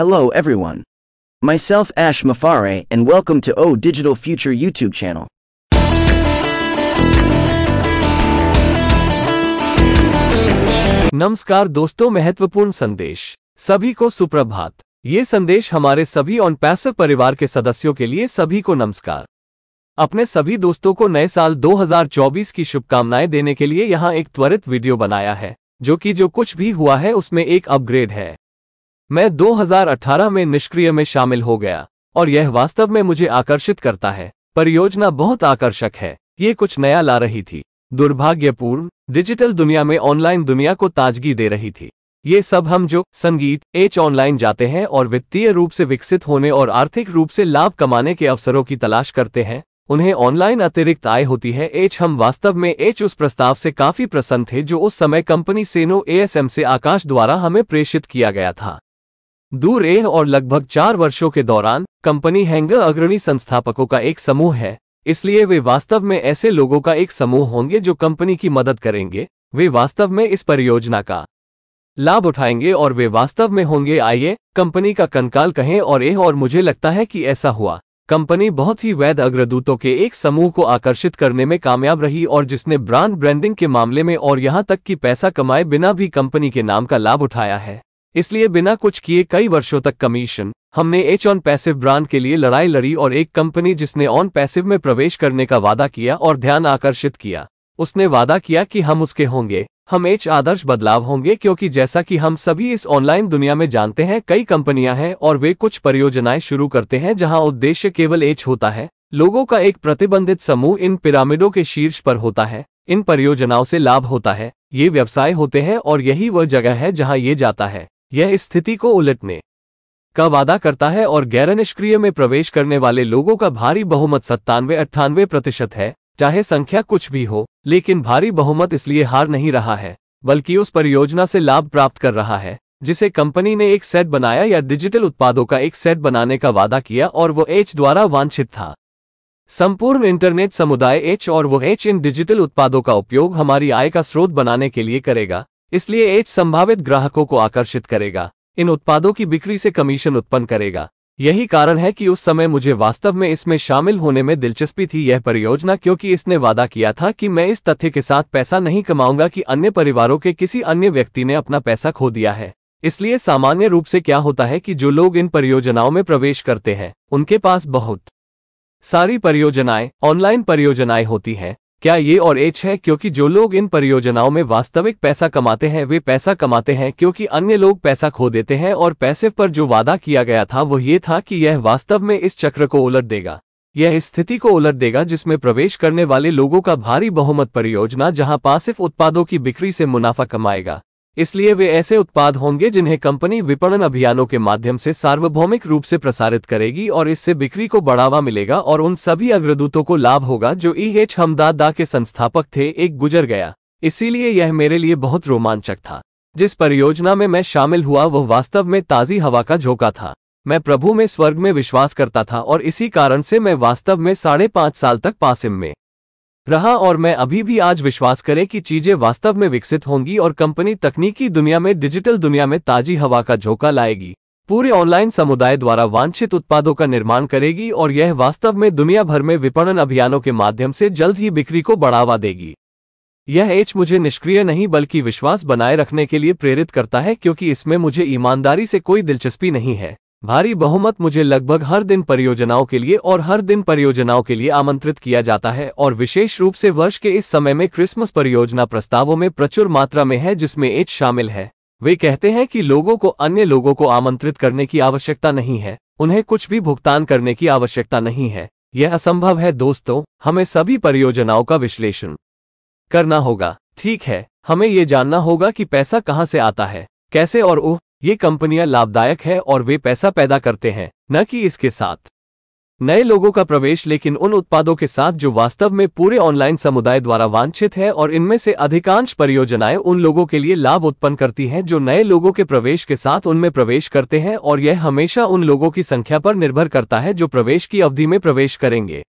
Hello everyone. Myself Ash Mafare and welcome to O Digital Future YouTube channel. नमस्कार दोस्तों महत्वपूर्ण संदेश सभी को सुप्रभात ये संदेश हमारे सभी ऑन पैसर परिवार के सदस्यों के लिए सभी को नमस्कार अपने सभी दोस्तों को नए साल 2024 की शुभकामनाएं देने के लिए यहाँ एक त्वरित वीडियो बनाया है जो कि जो कुछ भी हुआ है उसमें एक अपग्रेड है मैं 2018 में निष्क्रिय में शामिल हो गया और यह वास्तव में मुझे आकर्षित करता है परियोजना बहुत आकर्षक है ये कुछ नया ला रही थी दुर्भाग्यपूर्ण डिजिटल दुनिया में ऑनलाइन दुनिया को ताजगी दे रही थी ये सब हम जो संगीत एच ऑनलाइन जाते हैं और वित्तीय रूप से विकसित होने और आर्थिक रूप से लाभ कमाने के अवसरों की तलाश करते हैं उन्हें ऑनलाइन अतिरिक्त आय होती है एच हम वास्तव में एच उस प्रस्ताव से काफी प्रसन्न थे जो उस समय कंपनी सेनो एएसएम से आकाश द्वारा हमें प्रेषित किया गया था दूर एह और लगभग चार वर्षों के दौरान कंपनी हैंगर अग्रणी संस्थापकों का एक समूह है इसलिए वे वास्तव में ऐसे लोगों का एक समूह होंगे जो कंपनी की मदद करेंगे वे वास्तव में इस परियोजना का लाभ उठाएंगे और वे वास्तव में होंगे आइए कंपनी का कंकाल कहें और एह और मुझे लगता है कि ऐसा हुआ कंपनी बहुत ही वैध अग्रदूतों के एक समूह को आकर्षित करने में कामयाब रही और जिसने ब्रांड ब्रांडिंग के मामले में और यहां तक कि पैसा कमाए बिना भी कंपनी के नाम का लाभ उठाया है इसलिए बिना कुछ किए कई वर्षों तक कमीशन हमने एच ऑन पैसिव ब्रांड के लिए लड़ाई लड़ी और एक कंपनी जिसने ऑन पैसिव में प्रवेश करने का वादा किया और ध्यान आकर्षित किया उसने वादा किया कि हम उसके होंगे हम एच आदर्श बदलाव होंगे क्योंकि जैसा कि हम सभी इस ऑनलाइन दुनिया में जानते हैं कई कंपनियां हैं और वे कुछ परियोजनाएं शुरू करते हैं जहां उद्देश्य केवल एच होता है लोगों का एक प्रतिबंधित समूह इन पिरामिडों के शीर्ष पर होता है इन परियोजनाओं से लाभ होता है ये व्यवसाय होते हैं और यही वह जगह है जहां ये जाता है यह स्थिति को उलटने का वादा करता है और गैर निष्क्रिय में प्रवेश करने वाले लोगों का भारी बहुमत सत्तानवे अट्ठानवे प्रतिशत है चाहे संख्या कुछ भी हो लेकिन भारी बहुमत इसलिए हार नहीं रहा है बल्कि उस परियोजना से लाभ प्राप्त कर रहा है जिसे कंपनी ने एक सेट बनाया या डिजिटल उत्पादों का एक सेट बनाने का वादा किया और वो एच द्वारा वांछित था संपूर्ण इंटरनेट समुदाय एच और वो एच इन डिजिटल उत्पादों का उपयोग हमारी आय का स्रोत बनाने के लिए करेगा इसलिए एच संभावित ग्राहकों को आकर्षित करेगा इन उत्पादों की बिक्री से कमीशन उत्पन्न करेगा यही कारण है कि उस समय मुझे वास्तव में इसमें शामिल होने में दिलचस्पी थी यह परियोजना क्योंकि इसने वादा किया था कि मैं इस तथ्य के साथ पैसा नहीं कमाऊंगा कि अन्य परिवारों के किसी अन्य व्यक्ति ने अपना पैसा खो दिया है इसलिए सामान्य रूप से क्या होता है कि जो लोग इन परियोजनाओं में प्रवेश करते हैं उनके पास बहुत सारी परियोजनाएं ऑनलाइन परियोजनाएं होती हैं क्या ये और एच है क्योंकि जो लोग इन परियोजनाओं में वास्तविक पैसा कमाते हैं वे पैसा कमाते हैं क्योंकि अन्य लोग पैसा खो देते हैं और पैसे पर जो वादा किया गया था वो ये था कि यह वास्तव में इस चक्र को उलट देगा यह स्थिति को उलट देगा जिसमें प्रवेश करने वाले लोगों का भारी बहुमत परियोजना जहां पासिफ उत्पादों की बिक्री से मुनाफा कमाएगा इसलिए वे ऐसे उत्पाद होंगे जिन्हें कंपनी विपणन अभियानों के माध्यम से सार्वभौमिक रूप से प्रसारित करेगी और इससे बिक्री को बढ़ावा मिलेगा और उन सभी अग्रदूतों को लाभ होगा जो ई e एच हमदादा के संस्थापक थे एक गुजर गया इसीलिए यह मेरे लिए बहुत रोमांचक था जिस परियोजना में मैं शामिल हुआ वह वास्तव में ताज़ी हवा का झोंका था मैं प्रभु में स्वर्ग में विश्वास करता था और इसी कारण से मैं वास्तव में साढ़े पाँच साल तक पासिम में रहा और मैं अभी भी आज विश्वास करें कि चीजें वास्तव में विकसित होंगी और कंपनी तकनीकी दुनिया में डिजिटल दुनिया में ताजी हवा का झोंका लाएगी पूरे ऑनलाइन समुदाय द्वारा वांछित उत्पादों का निर्माण करेगी और यह वास्तव में दुनिया भर में विपणन अभियानों के माध्यम से जल्द ही बिक्री को बढ़ावा देगी यह एच मुझे निष्क्रिय नहीं बल्कि विश्वास बनाए रखने के लिए प्रेरित करता है क्योंकि इसमें मुझे ईमानदारी से कोई दिलचस्पी नहीं है भारी बहुमत मुझे लगभग हर दिन परियोजनाओं के लिए और हर दिन परियोजनाओं के लिए आमंत्रित किया जाता है और विशेष रूप से वर्ष के इस समय में क्रिसमस परियोजना प्रस्तावों में प्रचुर मात्रा में है जिसमें एच शामिल है वे कहते हैं कि लोगों को अन्य लोगों को आमंत्रित करने की आवश्यकता नहीं है उन्हें कुछ भी भुगतान करने की आवश्यकता नहीं है यह असंभव है दोस्तों हमें सभी परियोजनाओं का विश्लेषण करना होगा ठीक है हमें ये जानना होगा कि पैसा कहाँ से आता है कैसे और ओह ये कंपनियां लाभदायक है और वे पैसा पैदा करते हैं न कि इसके साथ नए लोगों का प्रवेश लेकिन उन उत्पादों के साथ जो वास्तव में पूरे ऑनलाइन समुदाय द्वारा वांछित है और इनमें से अधिकांश परियोजनाएं उन लोगों के लिए लाभ उत्पन्न करती हैं जो नए लोगों के प्रवेश के साथ उनमें प्रवेश करते हैं और यह हमेशा उन लोगों की संख्या पर निर्भर करता है जो प्रवेश की अवधि में प्रवेश करेंगे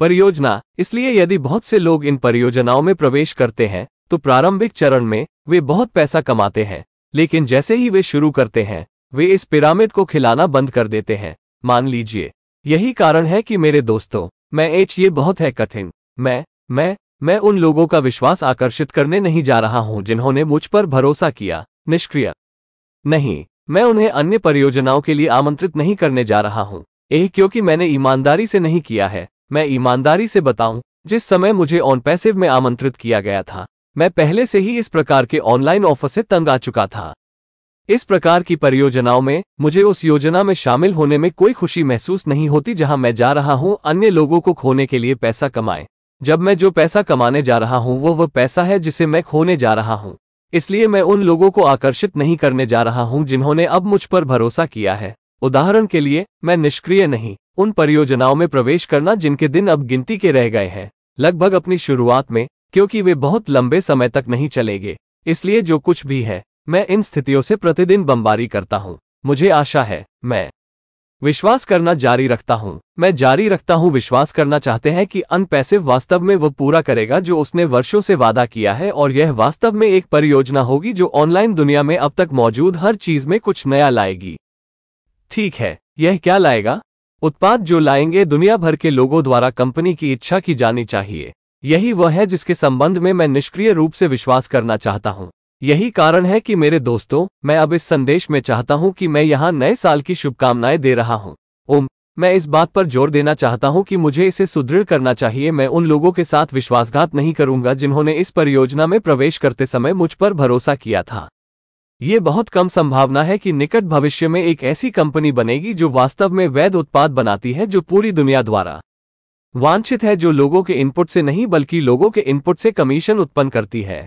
परियोजना इसलिए यदि बहुत से लोग इन परियोजनाओं में प्रवेश करते हैं तो प्रारंभिक चरण में वे बहुत पैसा कमाते हैं लेकिन जैसे ही वे शुरू करते हैं वे इस पिरामिड को खिलाना बंद कर देते हैं मान लीजिए यही कारण है कि मेरे दोस्तों मैं एच ये बहुत है कठिन मैं मैं मैं उन लोगों का विश्वास आकर्षित करने नहीं जा रहा हूं जिन्होंने मुझ पर भरोसा किया निष्क्रिय नहीं मैं उन्हें अन्य परियोजनाओं के लिए आमंत्रित नहीं करने जा रहा हूं यह क्योंकि मैंने ईमानदारी से नहीं किया है मैं ईमानदारी से बताऊं जिस समय मुझे ऑन पैसिव में आमंत्रित किया गया था मैं पहले से ही इस प्रकार के ऑनलाइन ऑफर से तंग आ चुका था इस प्रकार की परियोजनाओं में मुझे उस योजना में शामिल होने में कोई खुशी महसूस नहीं होती जहां मैं जा रहा हूं अन्य लोगों को खोने के लिए पैसा कमाएं जब मैं जो पैसा कमाने जा रहा हूं वो वह पैसा है जिसे मैं खोने जा रहा हूं इसलिए मैं उन लोगों को आकर्षित नहीं करने जा रहा हूं जिन्होंने अब मुझ पर भरोसा किया है उदाहरण के लिए मैं निष्क्रिय नहीं उन परियोजनाओं में प्रवेश करना जिनके दिन अब गिनती के रह गए हैं लगभग अपनी शुरुआत में क्योंकि वे बहुत लंबे समय तक नहीं चलेंगे इसलिए जो कुछ भी है मैं इन स्थितियों से प्रतिदिन बमबारी करता हूँ मुझे आशा है मैं विश्वास करना जारी रखता हूँ मैं जारी रखता हूँ विश्वास करना चाहते हैं कि अन पैसे वास्तव में वो पूरा करेगा जो उसने वर्षों से वादा किया है और यह वास्तव में एक परियोजना होगी जो ऑनलाइन दुनिया में अब तक मौजूद हर चीज में कुछ नया लाएगी ठीक है यह क्या लाएगा उत्पाद जो लाएंगे दुनिया भर के लोगों द्वारा कंपनी की इच्छा की जानी चाहिए यही वह है जिसके संबंध में मैं निष्क्रिय रूप से विश्वास करना चाहता हूँ यही कारण है कि मेरे दोस्तों मैं अब इस संदेश में चाहता हूँ कि मैं यहाँ नए साल की शुभकामनाएं दे रहा हूँ ओम मैं इस बात पर जोर देना चाहता हूँ कि मुझे इसे सुदृढ़ करना चाहिए मैं उन लोगों के साथ विश्वासघात नहीं करूंगा जिन्होंने इस परियोजना में प्रवेश करते समय मुझ पर भरोसा किया था ये बहुत कम संभावना है कि निकट भविष्य में एक ऐसी कंपनी बनेगी जो वास्तव में वैध उत्पाद बनाती है जो पूरी दुनिया द्वारा वांछित है जो लोगों के इनपुट से नहीं बल्कि लोगों के इनपुट से कमीशन उत्पन्न करती है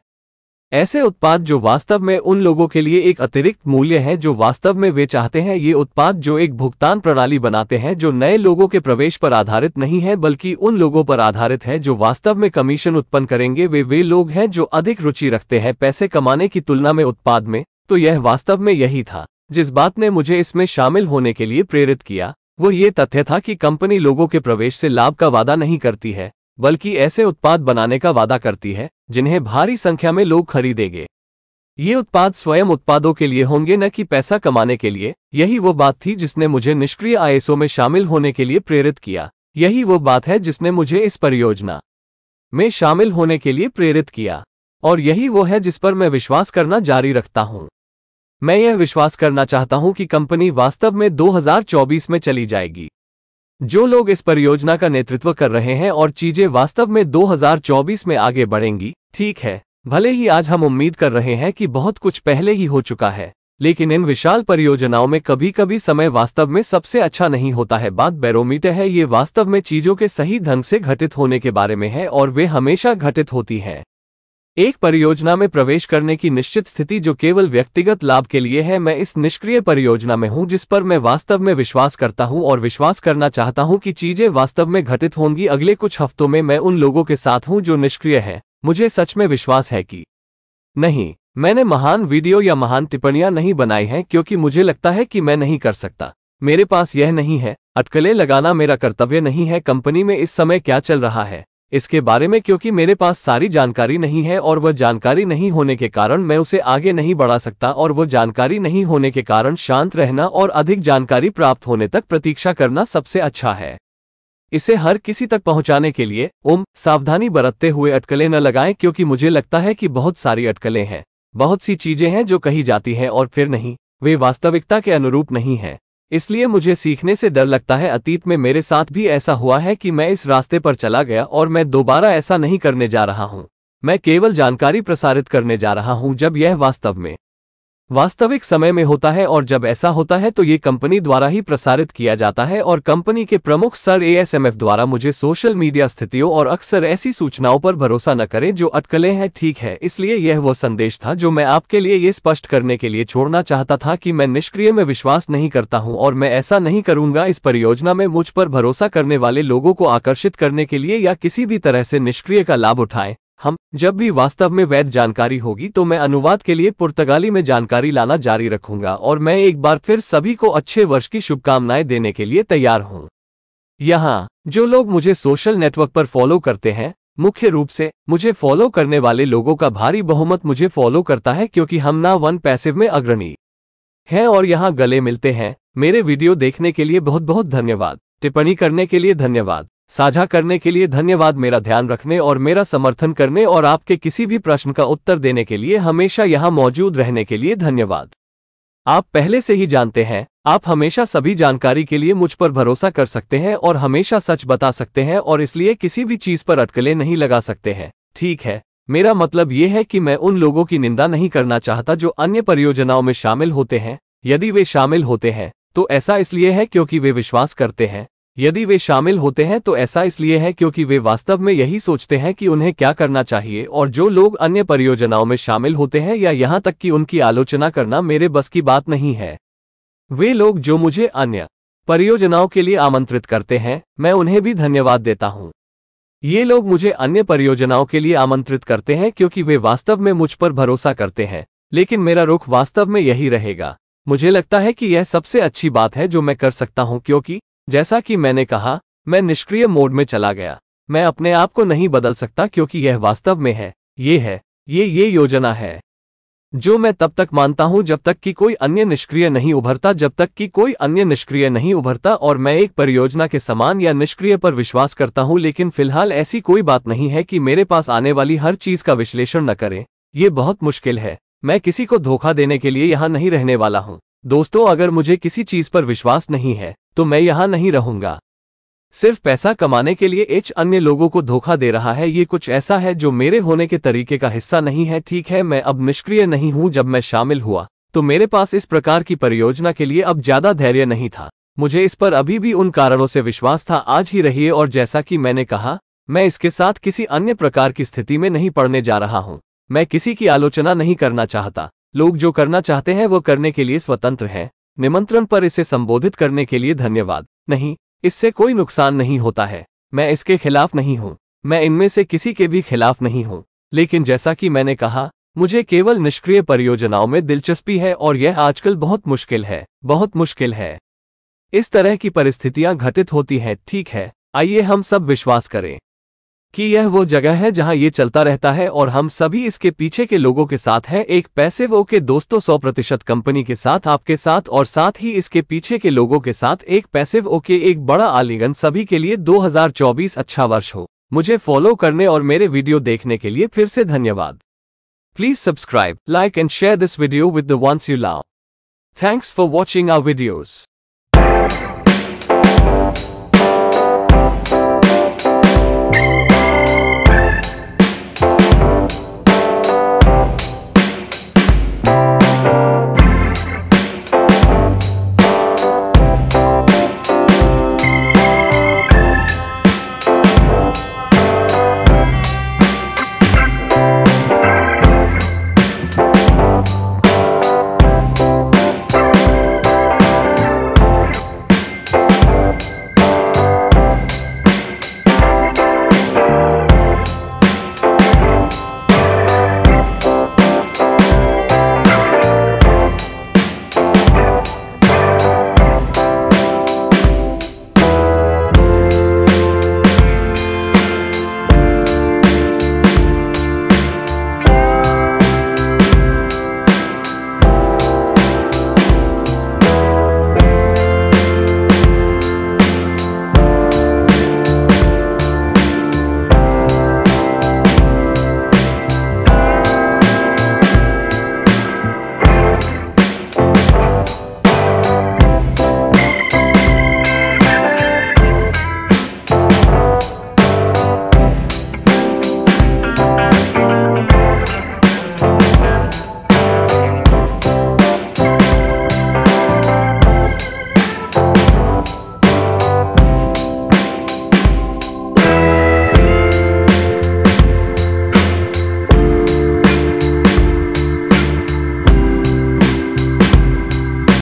ऐसे उत्पाद जो वास्तव में उन लोगों के लिए एक अतिरिक्त मूल्य है जो वास्तव में वे चाहते हैं ये उत्पाद जो एक भुगतान प्रणाली बनाते हैं जो नए लोगों के प्रवेश पर आधारित नहीं है बल्कि उन लोगों पर आधारित है जो वास्तव में कमीशन उत्पन्न करेंगे वे वे लोग हैं जो अधिक रुचि रखते हैं पैसे कमाने की तुलना में उत्पाद में तो यह वास्तव में यही था जिस बात ने मुझे इसमें शामिल होने के लिए प्रेरित किया वो ये तथ्य था कि कंपनी लोगों के प्रवेश से लाभ का वादा नहीं करती है बल्कि ऐसे उत्पाद बनाने का वादा करती है जिन्हें भारी संख्या में लोग खरीदेंगे ये उत्पाद स्वयं उत्पादों के लिए होंगे न कि पैसा कमाने के लिए यही वो बात थी जिसने मुझे निष्क्रिय आयसों में शामिल होने के लिए प्रेरित किया यही वो बात है जिसने मुझे इस परियोजना में शामिल होने के लिए प्रेरित किया और यही वो है जिस पर मैं विश्वास करना जारी रखता हूं मैं यह विश्वास करना चाहता हूं कि कंपनी वास्तव में 2024 में चली जाएगी जो लोग इस परियोजना का नेतृत्व कर रहे हैं और चीजें वास्तव में 2024 में आगे बढ़ेंगी ठीक है भले ही आज हम उम्मीद कर रहे हैं कि बहुत कुछ पहले ही हो चुका है लेकिन इन विशाल परियोजनाओं में कभी कभी समय वास्तव में सबसे अच्छा नहीं होता है बात बैरोमीटर है ये वास्तव में चीजों के सही ढंग से घटित होने के बारे में है और वे हमेशा घटित होती हैं एक परियोजना में प्रवेश करने की निश्चित स्थिति जो केवल व्यक्तिगत लाभ के लिए है मैं इस निष्क्रिय परियोजना में हूं जिस पर मैं वास्तव में विश्वास करता हूं और विश्वास करना चाहता हूं कि चीजें वास्तव में घटित होंगी अगले कुछ हफ्तों में मैं उन लोगों के साथ हूं जो निष्क्रिय हैं मुझे सच में विश्वास है कि नहीं मैंने महान वीडियो या महान टिप्पणियां नहीं बनाई हैं क्योंकि मुझे लगता है कि मैं नहीं कर सकता मेरे पास यह नहीं है अटकलें लगाना मेरा कर्तव्य नहीं है कंपनी में इस समय क्या चल रहा है इसके बारे में क्योंकि मेरे पास सारी जानकारी नहीं है और वह जानकारी नहीं होने के कारण मैं उसे आगे नहीं बढ़ा सकता और वह जानकारी नहीं होने के कारण शांत रहना और अधिक जानकारी प्राप्त होने तक प्रतीक्षा करना सबसे अच्छा है इसे हर किसी तक पहुंचाने के लिए उम सावधानी बरतते हुए अटकलें न लगाएं क्योंकि मुझे लगता है कि बहुत सारी अटकलें हैं बहुत सी चीजें हैं जो कही जाती हैं और फिर नहीं वे वास्तविकता के अनुरूप नहीं हैं इसलिए मुझे सीखने से डर लगता है अतीत में मेरे साथ भी ऐसा हुआ है कि मैं इस रास्ते पर चला गया और मैं दोबारा ऐसा नहीं करने जा रहा हूं मैं केवल जानकारी प्रसारित करने जा रहा हूं जब यह वास्तव में वास्तविक समय में होता है और जब ऐसा होता है तो ये कंपनी द्वारा ही प्रसारित किया जाता है और कंपनी के प्रमुख सर एएसएमएफ द्वारा मुझे सोशल मीडिया स्थितियों और अक्सर ऐसी सूचनाओं पर भरोसा न करें जो अटकले हैं ठीक है इसलिए यह वो संदेश था जो मैं आपके लिए ये स्पष्ट करने के लिए छोड़ना चाहता था कि मैं निष्क्रिय में विश्वास नहीं करता हूँ और मैं ऐसा नहीं करूंगा इस परियोजना में मुझ पर भरोसा करने वाले लोगों को आकर्षित करने के लिए या किसी भी तरह से निष्क्रिय का लाभ उठाएं हम जब भी वास्तव में वैध जानकारी होगी तो मैं अनुवाद के लिए पुर्तगाली में जानकारी लाना जारी रखूंगा और मैं एक बार फिर सभी को अच्छे वर्ष की शुभकामनाएं देने के लिए तैयार हूं यहाँ जो लोग मुझे सोशल नेटवर्क पर फॉलो करते हैं मुख्य रूप से मुझे फॉलो करने वाले लोगों का भारी बहुमत मुझे फॉलो करता है क्योंकि हम ना वन पैसिव में अग्रणी हैं और यहाँ गले मिलते हैं मेरे वीडियो देखने के लिए बहुत बहुत धन्यवाद टिप्पणी करने के लिए धन्यवाद साझा करने के लिए धन्यवाद मेरा ध्यान रखने और मेरा समर्थन करने और आपके किसी भी प्रश्न का उत्तर देने के लिए हमेशा यहाँ मौजूद रहने के लिए धन्यवाद आप पहले से ही जानते हैं आप हमेशा सभी जानकारी के लिए मुझ पर भरोसा कर सकते हैं और हमेशा सच बता सकते हैं और इसलिए किसी भी चीज पर अटकले नहीं लगा सकते हैं ठीक है मेरा मतलब ये है कि मैं उन लोगों की निंदा नहीं करना चाहता जो अन्य परियोजनाओं में शामिल होते हैं यदि वे शामिल होते हैं तो ऐसा इसलिए है क्योंकि वे विश्वास करते हैं यदि वे शामिल होते हैं तो ऐसा इसलिए है क्योंकि वे वास्तव में यही सोचते हैं कि उन्हें क्या करना चाहिए और जो लोग अन्य परियोजनाओं में शामिल होते हैं या यहाँ तक कि उनकी आलोचना करना मेरे बस की बात नहीं है वे लोग जो मुझे अन्य परियोजनाओं के लिए आमंत्रित करते हैं मैं उन्हें भी धन्यवाद देता हूँ ये लोग मुझे अन्य परियोजनाओं के लिए आमंत्रित करते हैं क्योंकि वे वास्तव में मुझ पर भरोसा करते हैं लेकिन मेरा रुख वास्तव में यही रहेगा मुझे लगता है कि यह सबसे अच्छी बात है जो मैं कर सकता हूं क्योंकि जैसा कि मैंने कहा मैं निष्क्रिय मोड में चला गया मैं अपने आप को नहीं बदल सकता क्योंकि यह वास्तव में है ये है ये ये योजना है जो मैं तब तक मानता हूं जब तक कि कोई अन्य निष्क्रिय नहीं उभरता जब तक कि कोई अन्य निष्क्रिय नहीं उभरता और मैं एक परियोजना के समान या निष्क्रिय पर विश्वास करता हूं लेकिन फिलहाल ऐसी कोई बात नहीं है कि मेरे पास आने वाली हर चीज का विश्लेषण न करें ये बहुत मुश्किल है मैं किसी को धोखा देने के लिए यहां नहीं रहने वाला हूं दोस्तों अगर मुझे किसी चीज पर विश्वास नहीं है तो मैं यहां नहीं रहूंगा सिर्फ पैसा कमाने के लिए एच अन्य लोगों को धोखा दे रहा है ये कुछ ऐसा है जो मेरे होने के तरीके का हिस्सा नहीं है ठीक है मैं अब निष्क्रिय नहीं हूं जब मैं शामिल हुआ तो मेरे पास इस प्रकार की परियोजना के लिए अब ज्यादा धैर्य नहीं था मुझे इस पर अभी भी उन कारणों से विश्वास था आज ही रहिए और जैसा कि मैंने कहा मैं इसके साथ किसी अन्य प्रकार की स्थिति में नहीं पड़ने जा रहा हूं मैं किसी की आलोचना नहीं करना चाहता लोग जो करना चाहते हैं वो करने के लिए स्वतंत्र हैं निमंत्रण पर इसे संबोधित करने के लिए धन्यवाद नहीं इससे कोई नुकसान नहीं होता है मैं इसके खिलाफ नहीं हूँ मैं इनमें से किसी के भी खिलाफ नहीं हूँ लेकिन जैसा कि मैंने कहा मुझे केवल निष्क्रिय परियोजनाओं में दिलचस्पी है और यह आजकल बहुत मुश्किल है बहुत मुश्किल है इस तरह की परिस्थितियां घटित होती हैं ठीक है आइए हम सब विश्वास करें कि यह वो जगह है जहां ये चलता रहता है और हम सभी इसके पीछे के लोगों के साथ हैं एक पैसे वो के दोस्तों सौ प्रतिशत कंपनी के साथ आपके साथ और साथ ही इसके पीछे के लोगों के साथ एक वो के एक बड़ा आलिंगन सभी के लिए 2024 अच्छा वर्ष हो मुझे फॉलो करने और मेरे वीडियो देखने के लिए फिर से धन्यवाद please subscribe like and share this video with the ones you love thanks for watching our videos